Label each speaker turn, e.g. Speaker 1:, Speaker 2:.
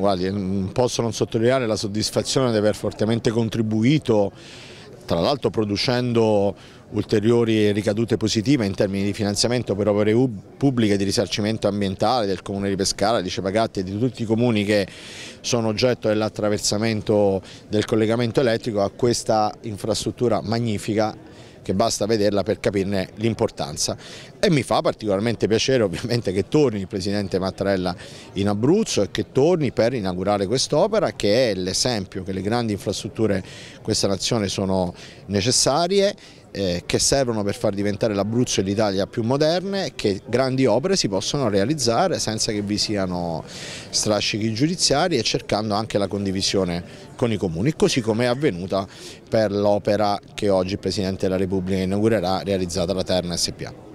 Speaker 1: Guardi, eh, mm, posso non sottolineare la soddisfazione di aver fortemente contribuito, tra l'altro producendo ulteriori ricadute positive in termini di finanziamento per opere pubbliche, di risarcimento ambientale del Comune di Pescara, di Cepagatti e di tutti i comuni che sono oggetto dell'attraversamento del collegamento elettrico a questa infrastruttura magnifica che basta vederla per capirne l'importanza. E mi fa particolarmente piacere ovviamente che torni il Presidente Mattarella in Abruzzo e che torni per inaugurare quest'opera che è l'esempio che le grandi infrastrutture di questa nazione sono necessarie eh, che servono per far diventare l'Abruzzo e l'Italia più moderne, che grandi opere si possono realizzare senza che vi siano strascichi giudiziari e cercando anche la condivisione con i comuni, così come è avvenuta per l'opera che oggi il Presidente della Repubblica inaugurerà realizzata la Terna SPA.